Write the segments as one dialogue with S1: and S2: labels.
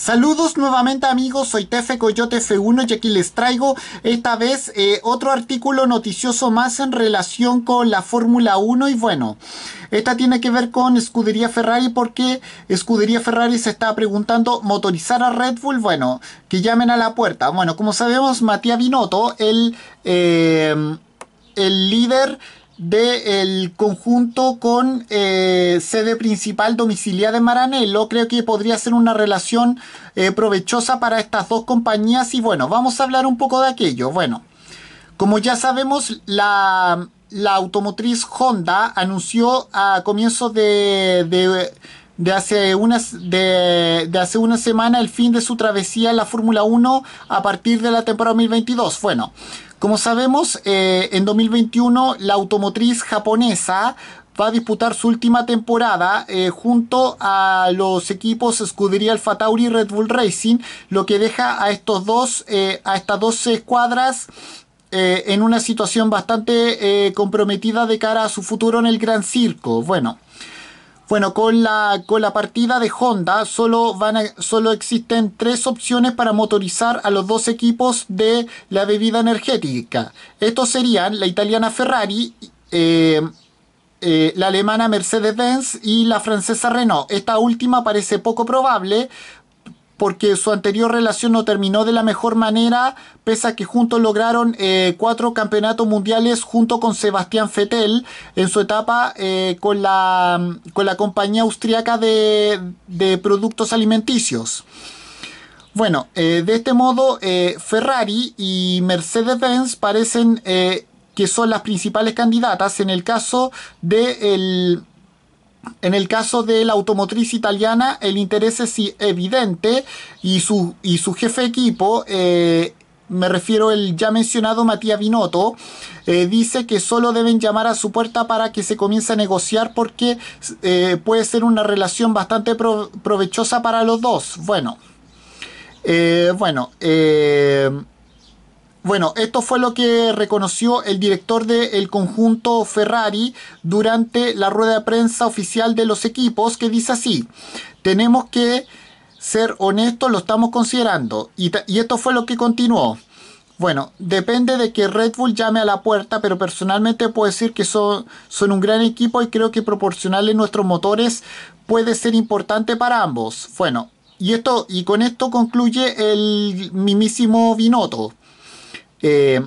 S1: Saludos nuevamente amigos, soy Tefe Coyote F1 y aquí les traigo esta vez eh, otro artículo noticioso más en relación con la Fórmula 1 y bueno, esta tiene que ver con Escudería Ferrari porque Escudería Ferrari se está preguntando motorizar a Red Bull, bueno, que llamen a la puerta. Bueno, como sabemos, Matías Binotto, el, eh, el líder del conjunto con eh, sede principal domiciliada de Maranello. Creo que podría ser una relación eh, provechosa para estas dos compañías y bueno, vamos a hablar un poco de aquello. Bueno, como ya sabemos, la, la automotriz Honda anunció a comienzos de de hace, de, hace una semana el fin de su travesía en la Fórmula 1 a partir de la temporada 2022. Bueno, como sabemos, eh, en 2021 la automotriz japonesa va a disputar su última temporada eh, junto a los equipos Scuderia Alfa Tauri y Red Bull Racing, lo que deja a estos dos, eh, a estas dos escuadras en una situación bastante comprometida de cara a su futuro en el Gran Circo. Bueno. Bueno, con la, la partida de Honda solo, van existen tres opciones para motorizar a los dos equipos de la bebida energética. Estos serían la italiana Ferrari, eh, eh, la alemana Mercedes-Benz y la francesa Renault. Esta última parece poco probable porque su anterior relación no terminó de la mejor manera, pese a que juntos lograron eh, cuatro campeonatos mundiales junto con Sebastián Fettel en su etapa eh, con, la, con la compañía austriaca de, productos alimenticios. Bueno, eh, de este modo Ferrari y Mercedes-Benz parecen que son las principales candidatas en el caso del... De en el caso de la automotriz italiana, el interés es evidente y su, y su jefe de equipo, eh, me refiero al ya mencionado Matías Binotto, eh, dice que solo deben llamar a su puerta para que se comience a negociar porque eh, puede ser una relación bastante provechosa para los dos. Bueno, bueno, bueno, esto fue lo que reconoció el director del conjunto Ferrari durante la rueda de prensa oficial de los equipos, que dice así, tenemos que ser honestos, lo estamos considerando. Y, esto fue lo que continuó. Bueno, depende de que Red Bull llame a la puerta, pero personalmente puedo decir que son, un gran equipo y creo que proporcionarle nuestros motores puede ser importante para ambos. Bueno, y, esto, y con esto concluye el mismísimo Binotto. Eh,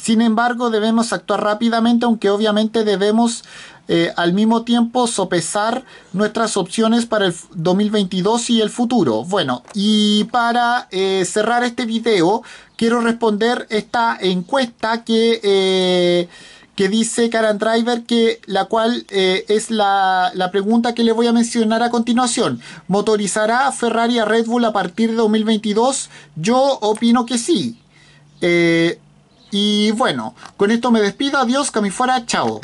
S1: sin embargo, debemos actuar rápidamente, aunque obviamente debemos eh, al mismo tiempo sopesar nuestras opciones para el 2022 y el futuro. Bueno, y para eh, cerrar este video, quiero responder esta encuesta que que dice Karen Driver, que la cual eh, es la, la, pregunta que le voy a mencionar a continuación. ¿Motorizará Ferrari a Red Bull a partir de 2022? Yo opino que sí. Eh, y bueno, con esto me despido. Adiós, que fuera. Chao.